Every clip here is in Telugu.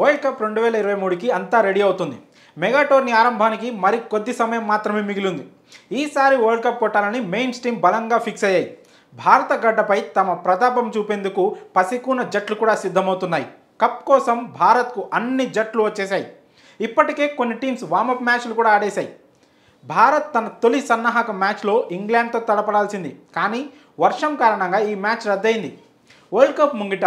వరల్డ్ కప్ రెండు వేల ఇరవై మూడుకి అంతా రెడీ అవుతుంది మెగా టోర్నీ ఆరంభానికి మరి కొద్ది సమయం మాత్రమే మిగిలింది ఈసారి వరల్డ్ కప్ కొట్టాలని మెయిన్ స్టీమ్ బలంగా ఫిక్స్ అయ్యాయి భారత గడ్డపై తమ ప్రతాపం చూపేందుకు పసికూన జట్లు కూడా సిద్ధమవుతున్నాయి కప్ కోసం భారత్కు అన్ని జట్లు వచ్చేశాయి ఇప్పటికే కొన్ని టీమ్స్ వామప్ మ్యాచ్లు కూడా ఆడేశాయి భారత్ తన తొలి సన్నాహక మ్యాచ్లో ఇంగ్లాండ్తో తడపడాల్సింది కానీ వర్షం కారణంగా ఈ మ్యాచ్ రద్దయింది వరల్డ్ కప్ ముంగిట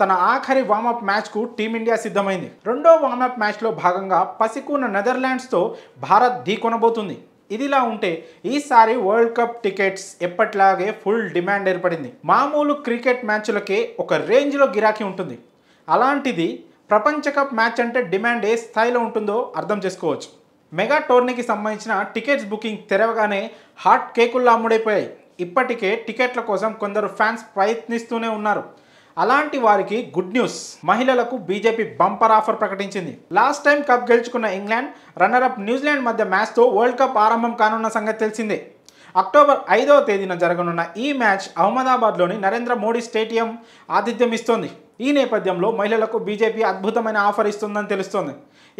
తన ఆఖరి వామప్ మ్యాచ్కు టీమిండియా సిద్ధమైంది రెండో వామప్ మ్యాచ్లో భాగంగా పసికున్న నెదర్లాండ్స్తో భారత్ ఢీకొనబోతుంది ఇదిలా ఉంటే ఈసారి వరల్డ్ కప్ టికెట్స్ ఎప్పట్లాగే ఫుల్ డిమాండ్ ఏర్పడింది మామూలు క్రికెట్ మ్యాచ్లకే ఒక రేంజ్లో గిరాకీ ఉంటుంది అలాంటిది ప్రపంచ కప్ మ్యాచ్ అంటే డిమాండ్ ఏ స్థాయిలో ఉంటుందో అర్థం చేసుకోవచ్చు మెగా టోర్నీకి సంబంధించిన టికెట్స్ బుకింగ్ తెరవగానే హాట్ కేకుల్లో అమ్ముడైపోయాయి ఇప్పటికే టికెట్ల కోసం కొందరు ఫ్యాన్స్ ప్రయత్నిస్తూనే ఉన్నారు అలాంటి వారికి గుడ్ న్యూస్ మహిళలకు బీజేపీ బంపర్ ఆఫర్ ప్రకటించింది లాస్ట్ టైం కప్ గెలుచుకున్న ఇంగ్లాండ్ అప్ న్యూజిలాండ్ మధ్య మ్యాచ్తో వరల్డ్ కప్ ఆరంభం కానున్న సంగతి తెలిసిందే అక్టోబర్ ఐదవ తేదీన జరగనున్న ఈ మ్యాచ్ అహ్మదాబాద్లోని నరేంద్ర మోడీ స్టేడియం ఆతిథ్యం ఇస్తోంది ఈ నేపథ్యంలో మహిళలకు బీజేపీ అద్భుతమైన ఆఫర్ ఇస్తుందని తెలుస్తోంది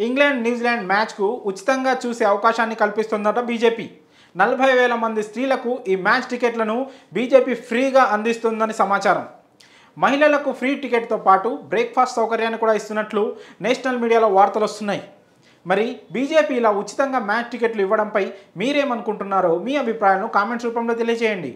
ఇంగ్లాండ్ న్యూజిలాండ్ మ్యాచ్కు ఉచితంగా చూసే అవకాశాన్ని కల్పిస్తుందట బీజేపీ నలభై వేల మంది స్త్రీలకు ఈ మ్యాచ్ టికెట్లను బీజేపీ ఫ్రీగా అందిస్తుందని సమాచారం మహిళలకు ఫ్రీ టికెట్తో పాటు బ్రేక్ఫాస్ట్ సౌకర్యాన్ని కూడా ఇస్తున్నట్లు నేషనల్ మీడియాలో వార్తలు వస్తున్నాయి మరి బీజేపీ ఇలా ఉచితంగా మ్యాచ్ టికెట్లు ఇవ్వడంపై మీరేమనుకుంటున్నారో మీ అభిప్రాయాలను కామెంట్స్ రూపంలో తెలియజేయండి